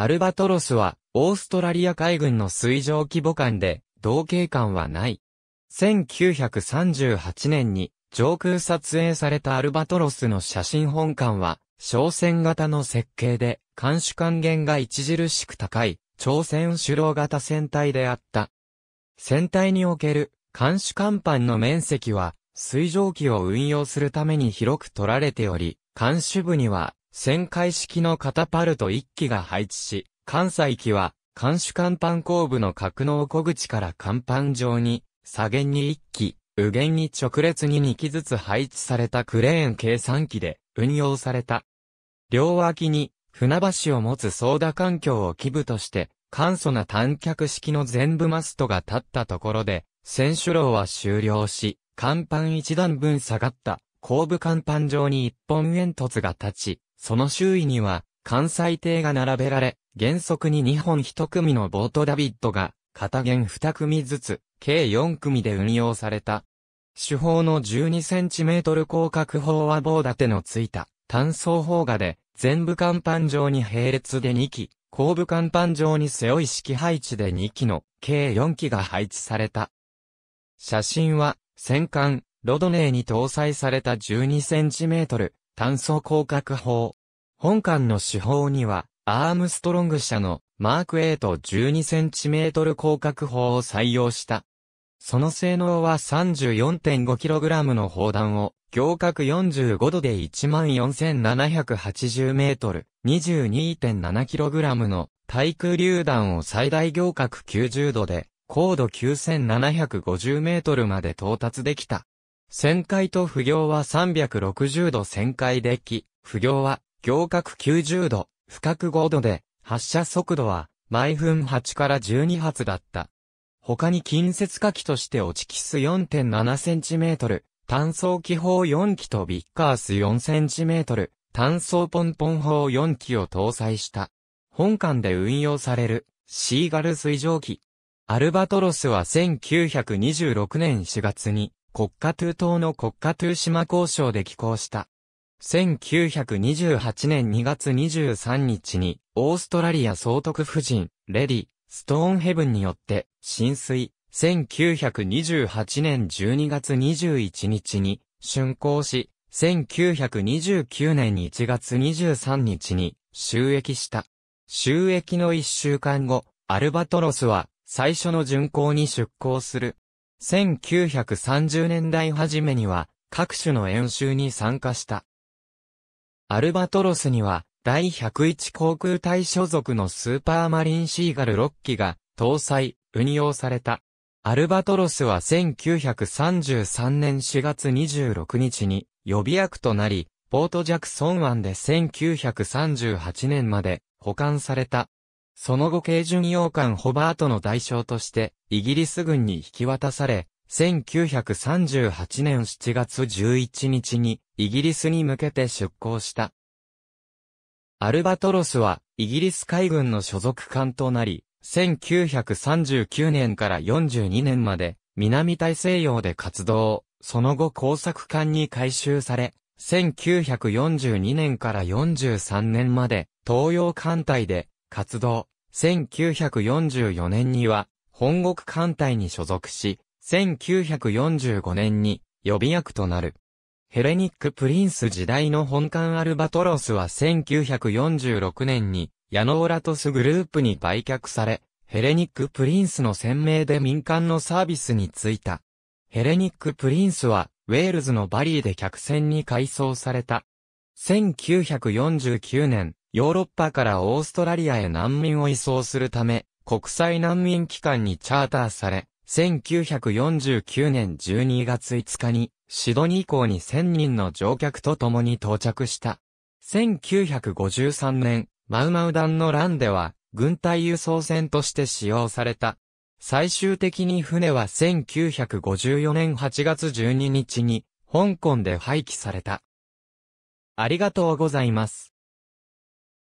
アルバトロスは、オーストラリア海軍の水上規模艦で、同型艦はない。1938年に、上空撮影されたアルバトロスの写真本館は、商船型の設計で、艦首還元が著しく高い、朝鮮首脳型船体であった。船体における、艦首甲板の面積は、水蒸気を運用するために広く取られており、艦首部には、旋回式のカタパルト1機が配置し、関西機は、監視甲板後部の格納小口から甲板上に、左舷に1機、右舷に直列に2機ずつ配置されたクレーン計3機で運用された。両脇に、船橋を持つ操舵環境を基部として、簡素な短脚式の全部マストが立ったところで、選手楼は終了し、甲板一段分下がった、後部甲板上に一本煙突が立ち、その周囲には、関西艇が並べられ、原則に2本1組のボートダビッドが、片弦2組ずつ、計4組で運用された。主砲の12センチメートル広角砲は棒立てのついた、単装砲画で、全部甲板上に並列で2機、後部甲板上に背負い式配置で2機の、計4機が配置された。写真は、戦艦、ロドネーに搭載された12センチメートル、炭素広角砲。本艦の手法には、アームストロング社のマーク8 12cm 広角砲を採用した。その性能は 34.5kg の砲弾を、行角45度で 14,780m、22.7kg の対空榴弾を最大行角90度で、高度 9,750m まで到達できた。旋回と不行は360度旋回でき、不行は行角90度、不角5度で、発射速度は毎分8から12発だった。他に近接火器として落ちキス 4.7cm、単素気砲4機とビッカース 4cm、単素ポンポン砲4機を搭載した。本館で運用される、シーガル水蒸気。アルバトロスは1926年4月に、国家トゥー島の国家トゥー島交渉で寄港した。1928年2月23日に、オーストラリア総督夫人、レディ、ストーンヘブンによって、浸水。1928年12月21日に、竣工し、1929年1月23日に、収益した。収益の1週間後、アルバトロスは、最初の巡航に出港する。1930年代初めには各種の演習に参加した。アルバトロスには第101航空隊所属のスーパーマリンシーガル6機が搭載、運用された。アルバトロスは1933年4月26日に予備役となり、ポートジャクソン湾で1938年まで保管された。その後軽巡洋艦ホバートの代償として、イギリス軍に引き渡され、1938年7月11日に、イギリスに向けて出港した。アルバトロスは、イギリス海軍の所属艦となり、1939年から42年まで、南大西洋で活動、その後工作艦に改修され、1942年から43年まで、東洋艦隊で活動。1944年には、本国艦隊に所属し、1945年に予備役となる。ヘレニック・プリンス時代の本艦アルバトロスは1946年にヤノーラトスグループに売却され、ヘレニック・プリンスの鮮明で民間のサービスに就いた。ヘレニック・プリンスは、ウェールズのバリーで客船に改装された。1949年、ヨーロッパからオーストラリアへ難民を移送するため、国際難民機関にチャーターされ、1949年12月5日に、シドニー港に1000人の乗客と共に到着した。1953年、マウマウ団のランでは、軍隊輸送船として使用された。最終的に船は1954年8月12日に、香港で廃棄された。ありがとうございます。